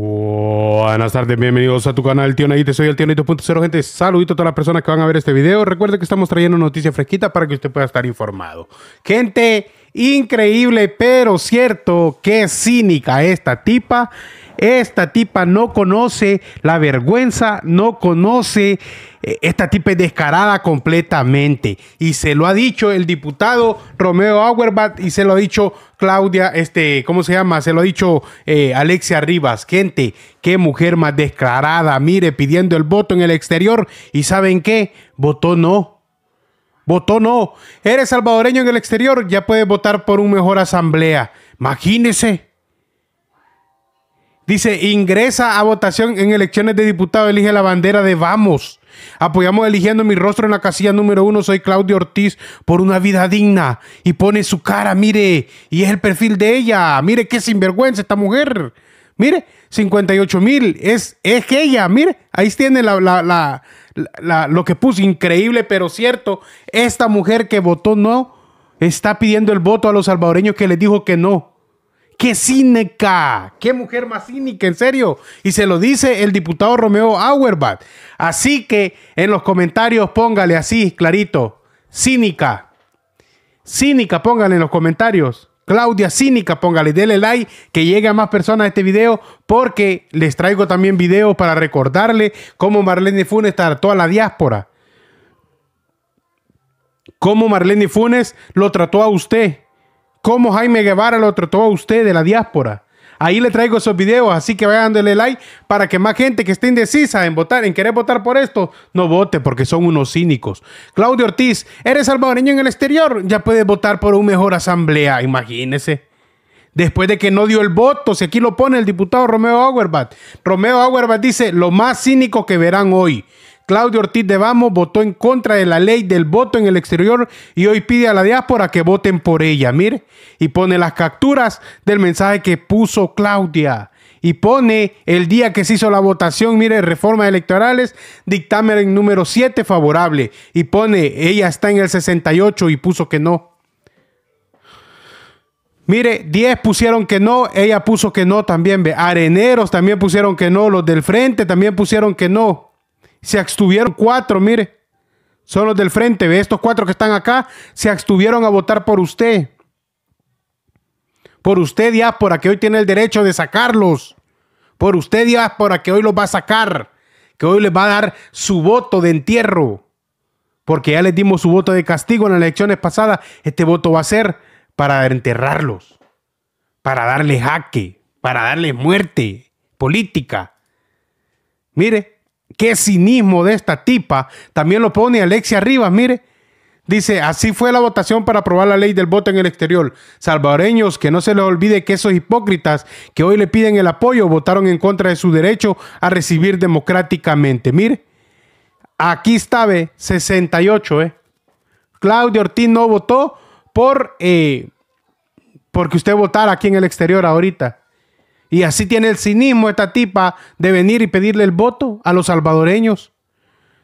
Buenas tardes, bienvenidos a tu canal Tío te soy el Tío 2.0 gente, saludito a todas las personas que van a ver este video, recuerda que estamos trayendo noticias fresquitas para que usted pueda estar informado. Gente, Increíble, pero cierto, qué cínica esta tipa. Esta tipa no conoce la vergüenza, no conoce. Eh, esta tipa es descarada completamente. Y se lo ha dicho el diputado Romeo Auerbach y se lo ha dicho Claudia, este, ¿cómo se llama? Se lo ha dicho eh, Alexia Rivas. Gente, qué mujer más descarada. Mire, pidiendo el voto en el exterior. ¿Y saben qué? Votó no votó no. Eres salvadoreño en el exterior, ya puedes votar por un mejor asamblea. Imagínese. Dice, ingresa a votación en elecciones de diputado, elige la bandera de Vamos. Apoyamos eligiendo mi rostro en la casilla número uno. Soy Claudio Ortiz por una vida digna. Y pone su cara, mire. Y es el perfil de ella. Mire qué sinvergüenza esta mujer. Mire, 58 mil. Es, es ella, mire. Ahí tiene la, la, lo que puso increíble pero cierto, esta mujer que votó no está pidiendo el voto a los salvadoreños que le dijo que no. ¡Qué cínica! ¡Qué mujer más cínica, en serio! Y se lo dice el diputado Romeo Auerbach. Así que en los comentarios póngale así, clarito. Cínica. Cínica, póngale en los comentarios. Claudia Cínica, póngale, dele like, que llegue a más personas a este video, porque les traigo también videos para recordarle cómo Marlene Funes trató a la diáspora. Cómo Marlene Funes lo trató a usted. Cómo Jaime Guevara lo trató a usted de la diáspora. Ahí le traigo esos videos, así que vayan dándole like para que más gente que esté indecisa en votar, en querer votar por esto, no vote porque son unos cínicos. Claudio Ortiz, eres salvadoreño en el exterior, ya puedes votar por un mejor asamblea, imagínese. Después de que no dio el voto, si aquí lo pone el diputado Romeo Auerbach. Romeo Auerbach dice, lo más cínico que verán hoy. Claudio Ortiz de Vamos votó en contra de la ley del voto en el exterior y hoy pide a la diáspora que voten por ella. Mire, y pone las capturas del mensaje que puso Claudia. Y pone el día que se hizo la votación, mire, reformas electorales, dictamen número 7 favorable. Y pone, ella está en el 68 y puso que no. Mire, 10 pusieron que no, ella puso que no también. Areneros también pusieron que no, los del frente también pusieron que no se abstuvieron cuatro, mire. Son los del frente, ve, estos cuatro que están acá se abstuvieron a votar por usted. Por usted, diáspora, que hoy tiene el derecho de sacarlos. Por usted, diáspora, que hoy los va a sacar. Que hoy les va a dar su voto de entierro. Porque ya les dimos su voto de castigo en las elecciones pasadas. Este voto va a ser para enterrarlos. Para darles jaque. Para darles muerte política. Mire, qué cinismo de esta tipa. También lo pone Alexia Rivas, mire. Dice, así fue la votación para aprobar la ley del voto en el exterior. Salvadoreños, que no se les olvide que esos hipócritas que hoy le piden el apoyo votaron en contra de su derecho a recibir democráticamente. Mire, aquí está, ve, 68, ¿eh? Claudio Ortiz no votó por, eh, porque usted votara aquí en el exterior ahorita. Y así tiene el cinismo esta tipa de venir y pedirle el voto a los salvadoreños.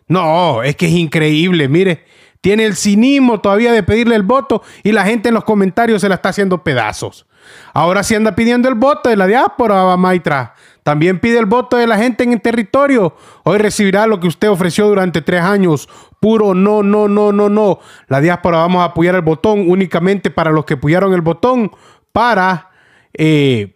No, es que es increíble, mire. Tiene el cinismo todavía de pedirle el voto y la gente en los comentarios se la está haciendo pedazos. Ahora sí anda pidiendo el voto de la diáspora, Maitra. También pide el voto de la gente en el territorio. Hoy recibirá lo que usted ofreció durante tres años. Puro no, no, no, no, no. La diáspora vamos a apoyar el botón únicamente para los que apoyaron el botón para eh,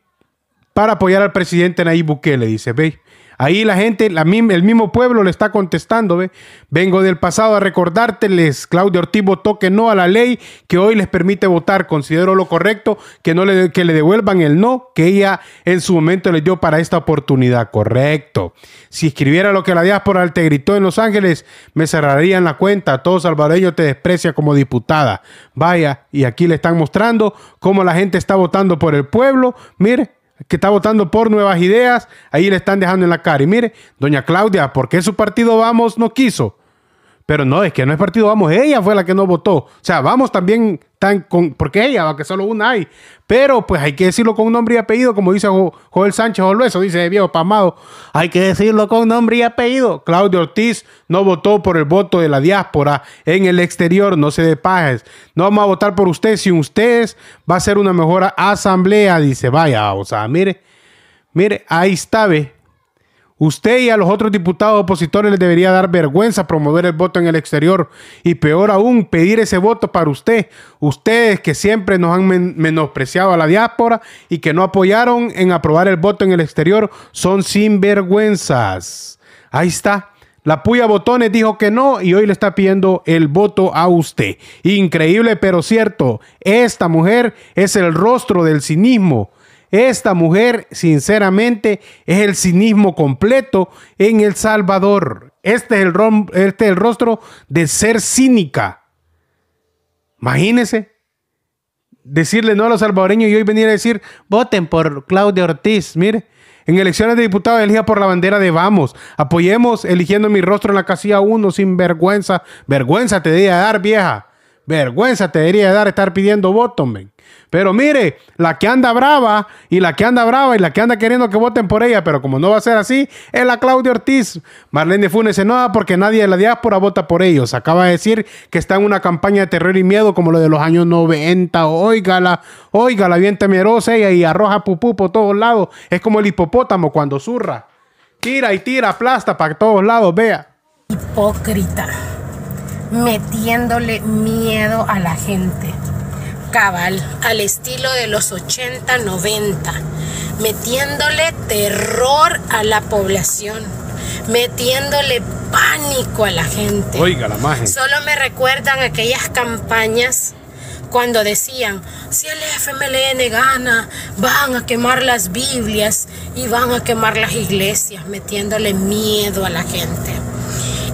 para apoyar al presidente Nayib Bukele, dice, ve. Ahí la gente, el mismo pueblo le está contestando, ve. Vengo del pasado a recordárteles, Claudio Ortiz votó que no a la ley que hoy les permite votar. Considero lo correcto que, no le, que le devuelvan el no que ella en su momento les dio para esta oportunidad. Correcto. Si escribiera lo que la diáspora te gritó en Los Ángeles, me cerrarían la cuenta. Todo salvadoreño te desprecia como diputada. Vaya, y aquí le están mostrando cómo la gente está votando por el pueblo. Mire, que está votando por nuevas ideas, ahí le están dejando en la cara. Y mire, doña Claudia, ¿por qué su partido Vamos no quiso? Pero no, es que no es partido Vamos, ella fue la que no votó. O sea, Vamos también tan con, porque ella, que solo una hay, pero pues hay que decirlo con nombre y apellido, como dice Joel Sánchez Olueso, dice viejo pamado hay que decirlo con nombre y apellido. Claudio Ortiz no votó por el voto de la diáspora en el exterior, no se de pajes. No vamos a votar por usted si ustedes va a ser una mejor asamblea, dice, vaya, o sea, mire, mire, ahí está, ve, Usted y a los otros diputados opositores les debería dar vergüenza promover el voto en el exterior y peor aún pedir ese voto para usted. Ustedes que siempre nos han menospreciado a la diáspora y que no apoyaron en aprobar el voto en el exterior son sinvergüenzas. Ahí está. La puya Botones dijo que no y hoy le está pidiendo el voto a usted. Increíble pero cierto, esta mujer es el rostro del cinismo esta mujer, sinceramente, es el cinismo completo en El Salvador. Este es el, este el rostro de ser cínica. Imagínese decirle no a los salvadoreños y hoy venir a decir, voten por Claudia Ortiz. Mire, en elecciones de diputados elija por la bandera de Vamos. Apoyemos eligiendo mi rostro en la casilla 1 sin vergüenza. Vergüenza te debe dar, vieja. Vergüenza te debería dar estar pidiendo votos, men. Pero mire, la que anda brava y la que anda brava y la que anda queriendo que voten por ella, pero como no va a ser así, es la Claudia Ortiz. Marlene Funes nada porque nadie de la diáspora vota por ellos. Acaba de decir que está en una campaña de terror y miedo como lo de los años 90. Óigala, óigala, bien temerosa ella y arroja pupú por todos lados. Es como el hipopótamo cuando zurra. Tira y tira, aplasta para todos lados, vea. Hipócrita metiéndole miedo a la gente. Cabal, al estilo de los 80, 90, metiéndole terror a la población, metiéndole pánico a la gente. Oiga, la magia. Solo me recuerdan aquellas campañas cuando decían, si el FMLN gana, van a quemar las Biblias y van a quemar las iglesias, metiéndole miedo a la gente.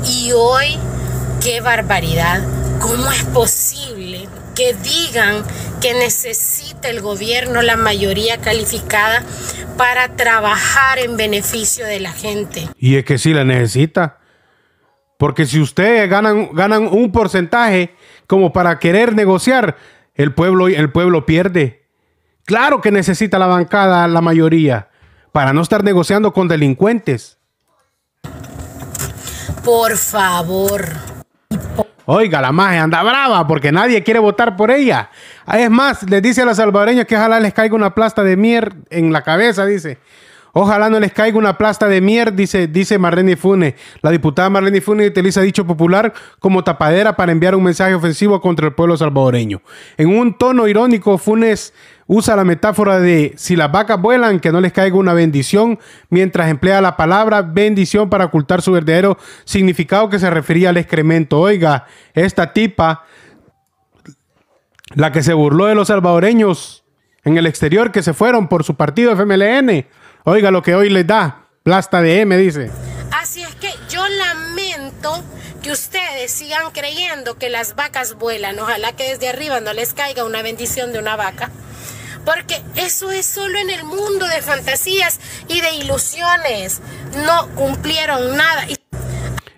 Y hoy qué barbaridad. ¿Cómo es posible que digan que necesita el gobierno la mayoría calificada para trabajar en beneficio de la gente? Y es que sí la necesita. Porque si ustedes ganan, ganan un porcentaje como para querer negociar, el pueblo, el pueblo pierde. Claro que necesita la bancada la mayoría para no estar negociando con delincuentes. Por favor Oiga, la magia anda brava porque nadie quiere votar por ella. Es más, les dice a los salvadoreños que ojalá les caiga una plasta de mier en la cabeza, dice. Ojalá no les caiga una plasta de mier, dice, dice Marlene Funes. La diputada Marlene Funes utiliza dicho popular como tapadera para enviar un mensaje ofensivo contra el pueblo salvadoreño. En un tono irónico, Funes usa la metáfora de si las vacas vuelan, que no les caiga una bendición, mientras emplea la palabra bendición para ocultar su verdadero significado que se refería al excremento. Oiga, esta tipa, la que se burló de los salvadoreños en el exterior que se fueron por su partido FMLN, oiga lo que hoy les da, plasta de M, dice. Así es que yo lamento que ustedes sigan creyendo que las vacas vuelan. Ojalá que desde arriba no les caiga una bendición de una vaca. Porque eso es solo en el mundo de fantasías y de ilusiones. No cumplieron nada.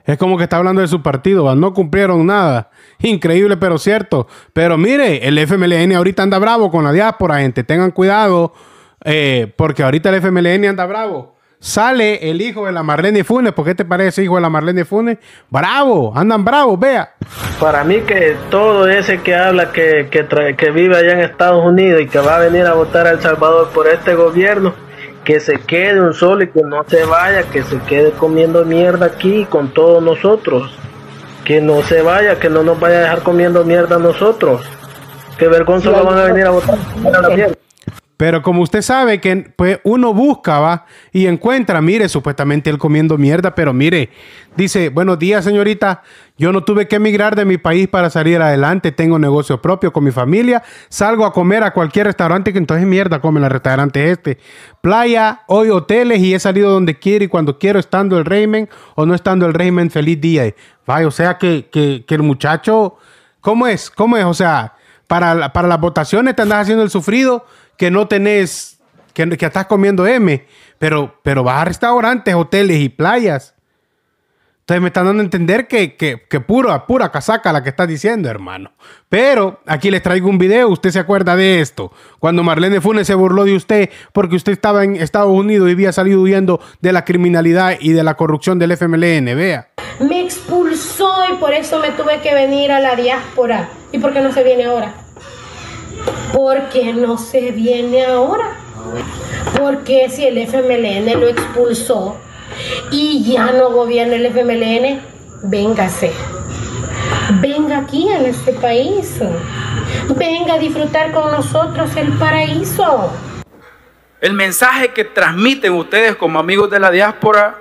Es como que está hablando de su partido, no cumplieron nada. Increíble, pero cierto. Pero mire, el FMLN ahorita anda bravo con la diáspora, gente. Tengan cuidado, eh, porque ahorita el FMLN anda bravo sale el hijo de la Marlene Funes. ¿Por qué te parece hijo de la Marlene Funes? Bravo, andan bravos, vea. Para mí que todo ese que habla que, que vive allá en Estados Unidos y que va a venir a votar a El Salvador por este gobierno, que se quede un solo y que no se vaya, que se quede comiendo mierda aquí con todos nosotros. Que no se vaya, que no nos vaya a dejar comiendo mierda a nosotros. Que vergüenza lo van a venir a votar. A pero como usted sabe que pues, uno busca, va, y encuentra, mire, supuestamente él comiendo mierda, pero mire, dice, buenos días señorita, yo no tuve que emigrar de mi país para salir adelante, tengo negocio propio con mi familia, salgo a comer a cualquier restaurante que entonces mierda comen el restaurante. este. Playa, hoy hoteles y he salido donde quiero y cuando quiero, estando el régimen o no estando el régimen, feliz día. Vaya, o sea que, que, el muchacho, ¿cómo es? ¿Cómo es? O sea, para, para las votaciones te andas haciendo el sufrido que no tenés, que, que estás comiendo M, pero, pero vas a restaurantes, hoteles y playas. Entonces me están dando a entender que, que, que, pura, pura casaca la que estás diciendo, hermano. Pero aquí les traigo un video, usted se acuerda de esto. Cuando Marlene Funes se burló de usted porque usted estaba en Estados Unidos y había salido huyendo de la criminalidad y de la corrupción del FMLN, vea. Me expulsó y por eso me tuve que venir a la diáspora. ¿Y por qué no se viene ahora? porque no se viene ahora. Porque si el FMLN lo expulsó y ya no gobierna el FMLN, véngase. Venga aquí en este país. Venga a disfrutar con nosotros el paraíso. El mensaje que transmiten ustedes como amigos de la diáspora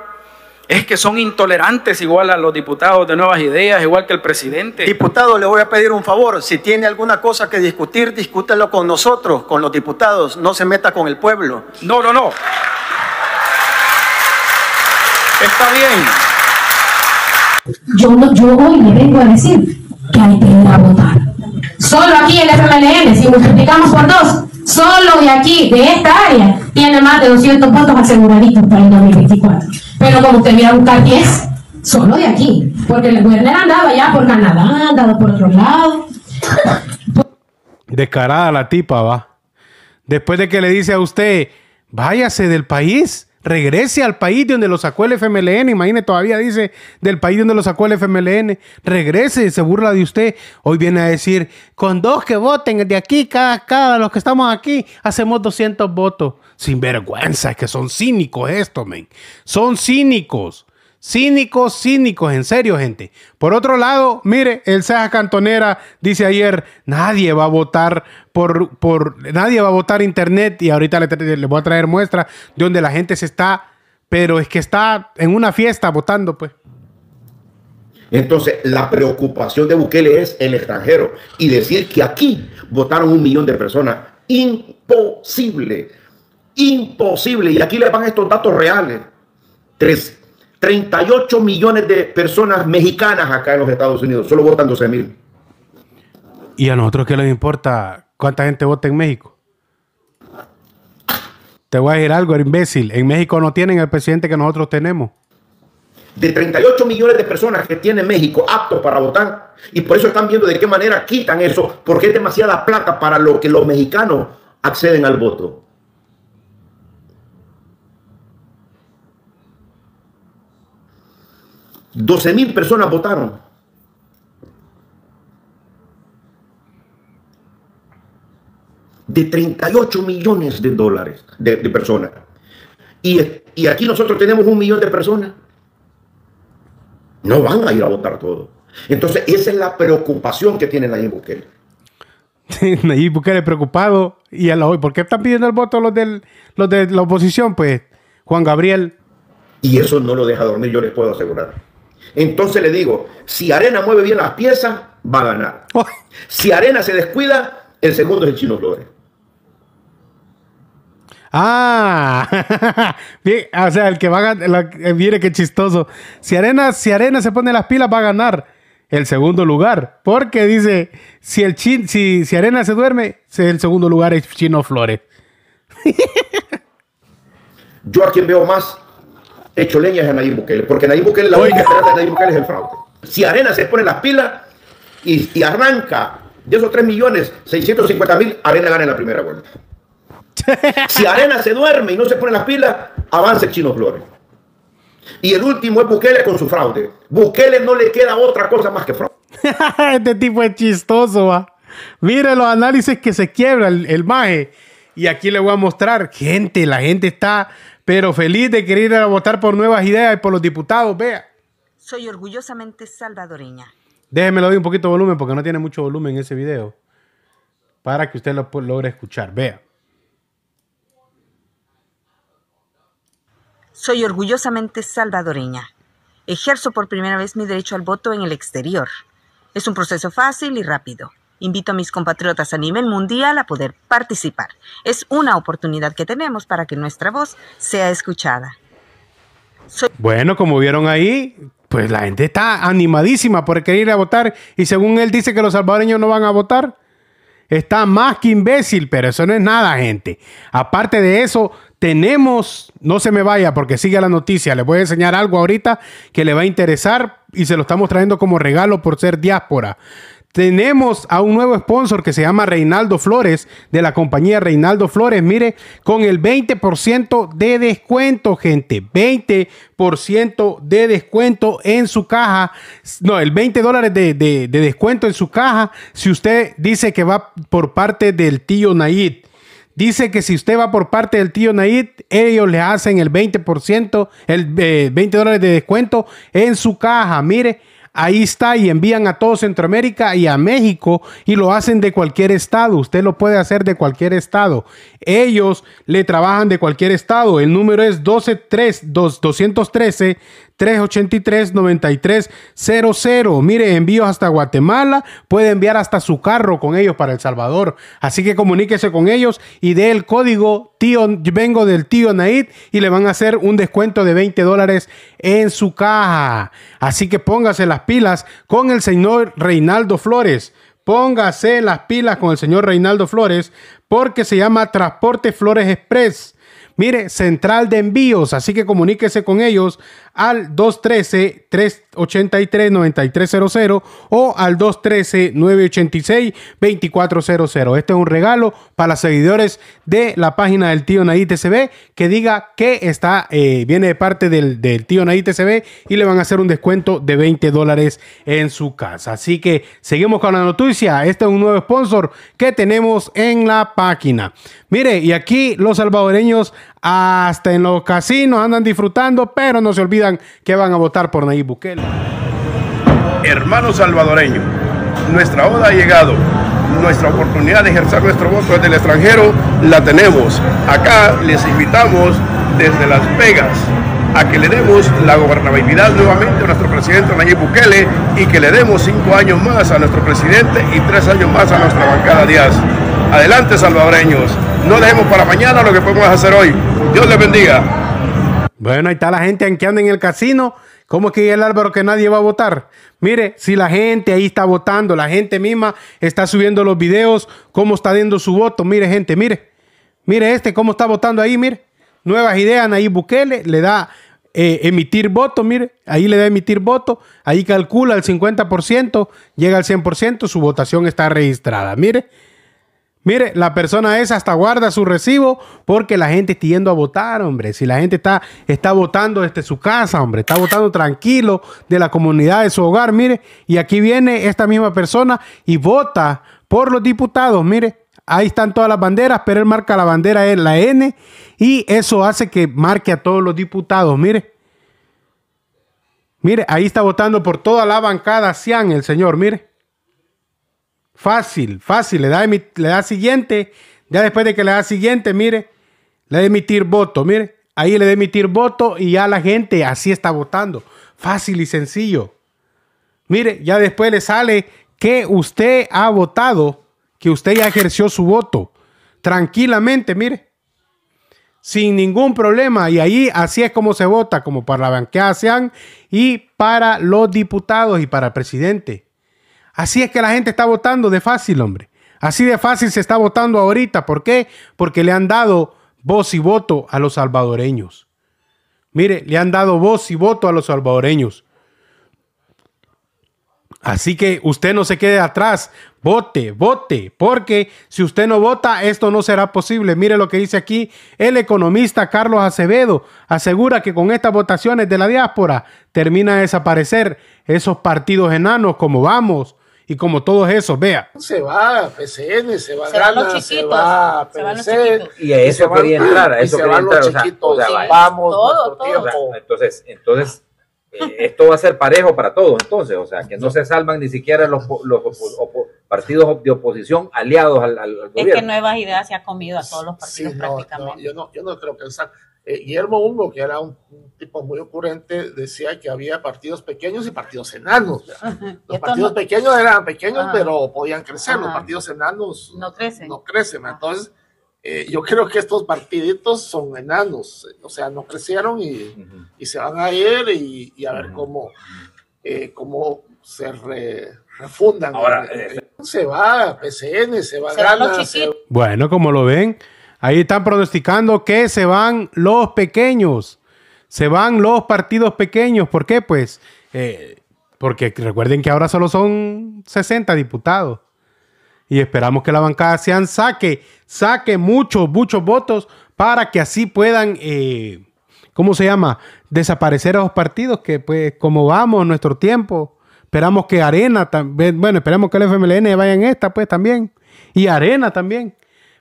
es que son intolerantes igual a los diputados de nuevas ideas, igual que el presidente. Diputado, le voy a pedir un favor. Si tiene alguna cosa que discutir, discútelo con nosotros, con los diputados. No se meta con el pueblo. No, no, no. Está bien. Yo, yo hoy le vengo a decir que hay que ir a votar. Solo aquí en FMLN, si multiplicamos por dos, Solo de aquí, de esta área, tiene más de 200 votos aseguraditos para el 2024. Pero como usted mira a buscar 10, solo de aquí. Porque el gobierno andaba andado por Canadá, andado por otro lado. Descarada la tipa, va. Después de que le dice a usted, váyase del país regrese al país de donde lo sacó el FMLN. Imagine, todavía dice del país donde lo sacó el FMLN. Regrese, se burla de usted. Hoy viene a decir, con dos que voten de aquí, cada, cada los que estamos aquí, hacemos 200 votos. Sin vergüenza, es que son cínicos Esto men. Son cínicos. Cínicos, cínicos, en serio, gente. Por otro lado, mire, el Ceja Cantonera dice ayer, nadie va a votar por, por nadie va a votar internet y ahorita le, voy a traer muestra de donde la gente se está, pero es que está en una fiesta votando, pues. Entonces, la preocupación de Bukele es el extranjero y decir que aquí votaron un millón de personas, imposible, imposible. Y aquí le van estos datos reales. Tres 38 millones de personas mexicanas acá en los Estados Unidos, solo votan 12 mil. ¿Y a nosotros qué les importa cuánta gente vota en México? Te voy a decir algo, imbécil. En México no tienen el presidente que nosotros tenemos. De 38 millones de personas que tiene México aptos para votar. Y por eso están viendo de qué manera quitan eso, porque es demasiada plata para lo que los mexicanos acceden al voto. 12 mil personas votaron. De 38 millones de dólares de, personas. Y, aquí nosotros tenemos un millón de personas. No van a ir a votar todos. Entonces, esa es la preocupación que tiene Nayib Bukele. Nayib Bukele preocupado. ¿Y a por qué están pidiendo el voto los, del, los de la oposición? Pues, Juan Gabriel. Y eso no lo deja dormir, yo les puedo asegurar. Entonces le digo, si Arena mueve bien las piezas, va a ganar. Oh. Si Arena se descuida, el segundo es el Chino Flores. Ah, bien, o sea, el que va a ganar, mire qué chistoso. Si Arena, si Arena se pone las pilas, va a ganar el segundo lugar. Porque dice, si, el si, si Arena se duerme, el segundo lugar es Chino Flores. Yo a quien veo más hecho leñas a Nayib Bukele, porque Nayib Bukele, la única esperanza de Nayib Bukele es el fraude. Si Arena se pone las pilas y, arranca de esos 3.650.000, Arena gana en la primera vuelta. Si Arena se duerme y no se pone las pilas, avanza el Chino Flores. Y el último es Bukele con su fraude. Bukele no le queda otra cosa más que fraude. este tipo es chistoso, va. Mire los análisis que se quiebra el, el maje. Y aquí le voy a mostrar, gente, la gente está pero feliz de querer ir a votar por nuevas ideas y por los diputados, vea. Soy orgullosamente salvadoreña. Déjemelo doy un poquito de volumen porque no tiene mucho volumen ese video. Para que usted lo logre escuchar, vea. Soy orgullosamente salvadoreña. Ejerzo por primera vez mi derecho al voto en el exterior. Es un proceso fácil y rápido. Invito a mis compatriotas a nivel mundial a poder participar. Es una oportunidad que tenemos para que nuestra voz sea escuchada. bueno, como vieron ahí, pues la gente está animadísima por querer ir a votar y según él dice que los salvadoreños no van a votar. Está más que imbécil, pero eso no es nada, gente. Aparte de eso, tenemos, no se me vaya porque sigue la noticia, les voy a enseñar algo ahorita que le va a interesar y se lo estamos trayendo como regalo por ser diáspora. Tenemos a un nuevo sponsor que se llama Reinaldo Flores, de la compañía Reinaldo Flores. Mire, con el 20% de descuento, gente. 20% de descuento en su caja. No, el 20 dólares de, descuento en su caja. Si usted dice que va por parte del tío Naid. Dice que si usted va por parte del tío Naid, ellos le hacen el 20%, el 20 eh, dólares de descuento en su caja. Mire, Ahí está y envían a todo Centroamérica y a México y lo hacen de cualquier estado. Usted lo puede hacer de cualquier estado. Ellos le trabajan de cualquier estado. El número es 123 213 383-9300. Mire, envíos hasta Guatemala. Puede enviar hasta su carro con ellos para El Salvador. Así que comuníquese con ellos y dé el código tío, vengo del tío Naid y le van a hacer un descuento de 20 dólares en su caja. Así que póngase las pilas con el señor Reinaldo Flores. Póngase las pilas con el señor Reinaldo Flores porque se llama Transporte Flores Express. Mire, central de envíos, así que comuníquese con ellos al 213-383-9300 o al 213-986-2400. Este es un regalo para los seguidores de la página del tío Nadie TCB que diga que está, eh, viene de parte del, del tío Nadie TCB y le van a hacer un descuento de 20 dólares en su casa. Así que seguimos con la noticia. Este es un nuevo sponsor que tenemos en la página. Mire, y aquí los salvadoreños hasta en los casinos andan disfrutando, pero no se olvidan que van a votar por Nayib Bukele. Hermano salvadoreño, nuestra hora ha llegado. Nuestra oportunidad de ejercer nuestro voto desde el extranjero la tenemos. Acá les invitamos desde Las Vegas a que le demos la gobernabilidad nuevamente a nuestro presidente Nayib Bukele y que le demos cinco años más a nuestro presidente y tres años más a nuestra bancada Díaz. Adelante, salvadoreños. No dejemos para mañana lo que podemos hacer hoy. Dios les bendiga. Bueno, ahí está la gente en que anda en el casino. ¿Cómo es que el Álvaro que nadie va a votar? Mire, si la gente ahí está votando, la gente misma está subiendo los videos, cómo está dando su voto. Mire, gente, mire. Mire este, cómo está votando ahí, mire. Nuevas ideas, Nayib Bukele, le da eh, emitir voto, mire. Ahí le da emitir voto, ahí calcula el 50%, llega al 100%, su votación está registrada. Mire. Mire, la persona esa hasta guarda su recibo porque la gente está yendo a votar, hombre. Si la gente está, está votando desde su casa, hombre, está votando tranquilo de la comunidad de su hogar, mire. Y aquí viene esta misma persona y vota por los diputados, mire. Ahí están todas las banderas, pero él marca la bandera, es la N, y eso hace que marque a todos los diputados, mire. Mire, ahí está votando por toda la bancada Cian, el señor, mire. Fácil, fácil. Le da, siguiente. Ya después de que le da siguiente, mire, le da emitir voto. Mire, ahí le da emitir voto y ya la gente así está votando. Fácil y sencillo. Mire, ya después le sale que usted ha votado, que usted ya ejerció su voto. Tranquilamente, mire. Sin ningún problema. Y ahí así es como se vota, como para la banquea sean y para los diputados y para el presidente. Así es que la gente está votando de fácil, hombre. Así de fácil se está votando ahorita. ¿Por qué? Porque le han dado voz y voto a los salvadoreños. Mire, le han dado voz y voto a los salvadoreños. Así que usted no se quede atrás, vote, vote, porque si usted no vota, esto no será posible. Mire lo que dice aquí el economista Carlos Acevedo, asegura que con estas votaciones de la diáspora termina de desaparecer esos partidos enanos como Vamos, y como todos esos, vea. Se va a PCN, se va a se Gana, van los chiquitos, se va a PCN. Y a eso quería entrar, a eso quería entrar. los sea, o sea, vamos, todo, todo. entonces, entonces eh, esto va a ser parejo para todos, entonces, o sea, que no se salvan ni siquiera los, los partidos de oposición aliados al, gobierno. Es que Nuevas Ideas se ha comido a todos los partidos prácticamente. yo, no, yo no creo eh, Guillermo Ungo, que era un, tipo muy ocurrente, decía que había partidos pequeños y partidos enanos. Los partidos pequeños eran pequeños, pero podían crecer. Los partidos enanos no crecen. No crecen. Entonces, eh, yo creo que estos partiditos son enanos. O sea, no crecieron y, se van a ir y, a ver cómo, eh, cómo se refundan. Ahora, se va PCN, se va a Bueno, como lo ven. Ahí están pronosticando que se van los pequeños, se van los partidos pequeños. ¿Por qué? Pues eh, porque recuerden que ahora solo son 60 diputados. Y esperamos que la bancada sean saque, saque muchos, muchos votos para que así puedan, eh, ¿cómo se llama? Desaparecer a los partidos que, pues, como vamos, nuestro tiempo. Esperamos que Arena, también, bueno, esperamos que el FMLN vaya en esta, pues, también. Y Arena también.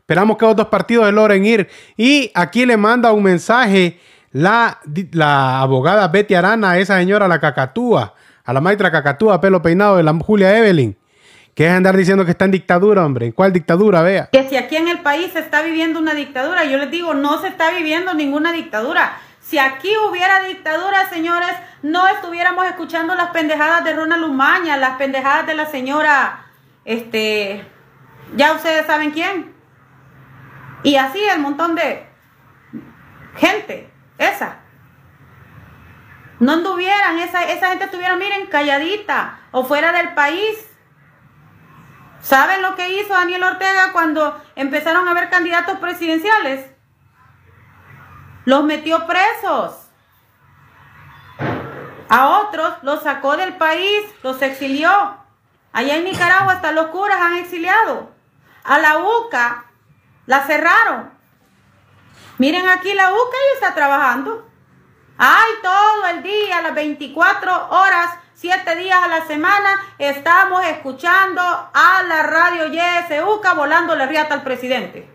Esperamos que los dos partidos logren ir. Y aquí le manda un mensaje la, abogada Betty Arana, esa señora, la cacatúa, a la maestra cacatúa, pelo peinado de la Julia Evelyn. Que es andar diciendo que está en dictadura, hombre. ¿Cuál dictadura, vea? Que si aquí en el país se está viviendo una dictadura, yo les digo, no se está viviendo ninguna dictadura. Si aquí hubiera dictadura, señores, no estuviéramos escuchando las pendejadas de Ronald Lumaña, las pendejadas de la señora, este, ya ustedes saben quién. Y así el montón de gente, esa. No anduvieran, esa, gente estuviera, miren, calladita o fuera del país. ¿Saben lo que hizo Daniel Ortega cuando empezaron a haber candidatos presidenciales? Los metió presos. A otros los sacó del país, los exilió. Allá en Nicaragua hasta los curas han exiliado. A la UCA la cerraron. Miren aquí la UCA y está trabajando. Ay, todo el día, las 24 horas, 7 días a la semana, estamos escuchando a la radio YS UCA volándole riata al presidente.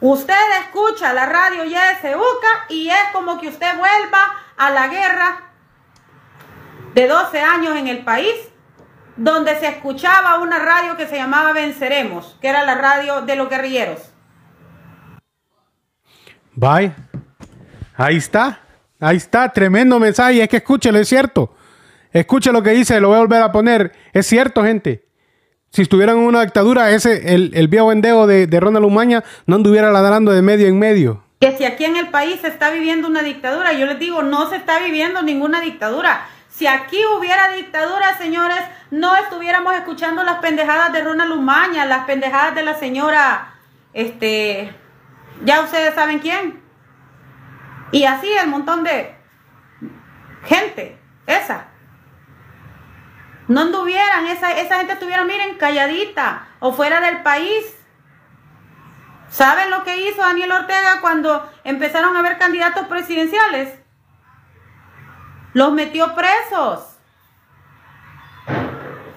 Usted escucha la radio YS UCA y es como que usted vuelva a la guerra de 12 años en el país donde se escuchaba una radio que se llamaba Venceremos, que era la radio de los guerrilleros. Bye. Ahí está. Ahí está. Tremendo mensaje. Es que escúchelo, es cierto. Escuche lo que dice, lo voy a volver a poner. Es cierto, gente. Si estuvieran en una dictadura, ese, el, el viejo vendeo de, de Ronald Umaña no anduviera ladrando de medio en medio. Que si aquí en el país se está viviendo una dictadura, yo les digo, no se está viviendo ninguna dictadura. Si aquí hubiera dictadura, señores, no estuviéramos escuchando las pendejadas de Rona Lumaña, las pendejadas de la señora, este, ya ustedes saben quién. Y así el montón de gente, esa. No anduvieran, esa, esa gente estuviera, miren, calladita o fuera del país. ¿Saben lo que hizo Daniel Ortega cuando empezaron a haber candidatos presidenciales? Los metió presos.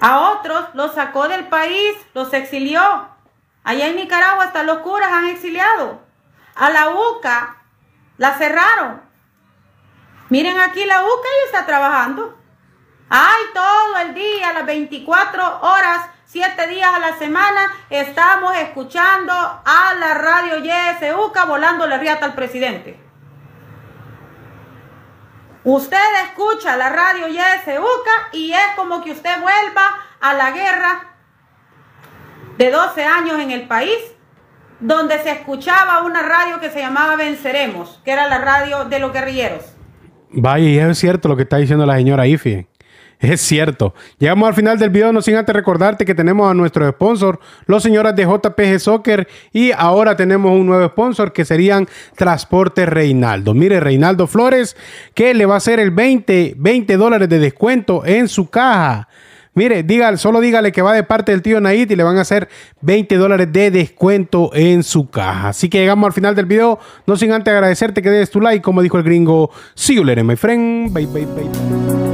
A otros los sacó del país, los exilió. Allá en Nicaragua hasta los curas han exiliado. A la UCA la cerraron. Miren aquí la UCA y está trabajando. Ay, todo el día, las 24 horas, 7 días a la semana, estamos escuchando a la radio volando volándole riata al presidente. Usted escucha la radio YSUCA y es como que usted vuelva a la guerra de 12 años en el país, donde se escuchaba una radio que se llamaba Venceremos, que era la radio de los guerrilleros. Vaya, y es cierto lo que está diciendo la señora Ifi. Es cierto. Llegamos al final del video, no sin antes recordarte que tenemos a nuestro sponsor, los señoras de JPG Soccer, y ahora tenemos un nuevo sponsor que serían Transporte Reinaldo. Mire, Reinaldo Flores, que le va a hacer el 20, 20 dólares de descuento en su caja. Mire, solo dígale que va de parte del tío Naid y le van a hacer 20 dólares de descuento en su caja. Así que llegamos al final del video. No sin antes agradecerte que des tu like, como dijo el gringo. See you later, my friend. Bye, bye, bye.